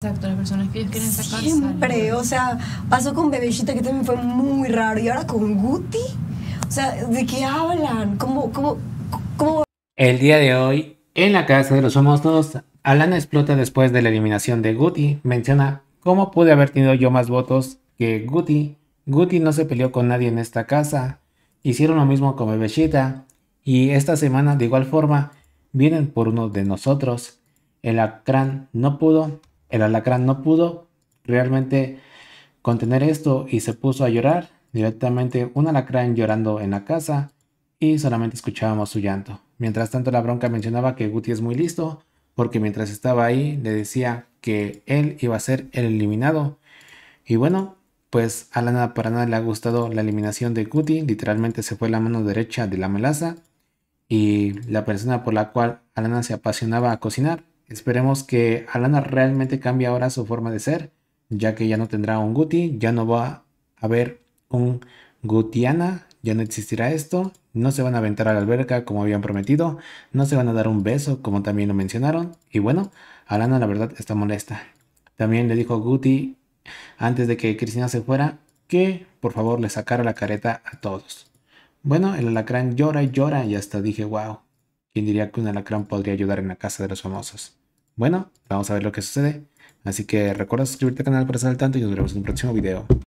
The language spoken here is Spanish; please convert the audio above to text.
Exacto, las personas que quieren sacar. Siempre, o sea, pasó con Bebeshita que también fue muy raro y ahora con Guti. O sea, ¿de qué hablan? ¿Cómo, cómo, cómo? El día de hoy, en la casa de los Somos todos, Alana explota después de la eliminación de Guti. Menciona cómo pude haber tenido yo más votos que Guti. Guti no se peleó con nadie en esta casa. Hicieron lo mismo con Bebeshita, Y esta semana, de igual forma, vienen por uno de nosotros. El Akran no pudo el alacrán no pudo realmente contener esto y se puso a llorar, directamente un alacrán llorando en la casa y solamente escuchábamos su llanto. Mientras tanto la bronca mencionaba que Guti es muy listo porque mientras estaba ahí le decía que él iba a ser el eliminado. Y bueno, pues a Alana para nada le ha gustado la eliminación de Guti, literalmente se fue la mano derecha de la melaza y la persona por la cual Alana se apasionaba a cocinar Esperemos que Alana realmente cambie ahora su forma de ser, ya que ya no tendrá un Guti, ya no va a haber un Gutiana, ya no existirá esto, no se van a aventar a la alberca como habían prometido, no se van a dar un beso como también lo mencionaron, y bueno, Alana la verdad está molesta. También le dijo Guti antes de que Cristina se fuera que por favor le sacara la careta a todos. Bueno, el alacrán llora y llora y hasta dije, wow, ¿quién diría que un alacrán podría ayudar en la casa de los famosos? Bueno, vamos a ver lo que sucede. Así que recuerda suscribirte al canal para estar al tanto y nos vemos en un próximo video.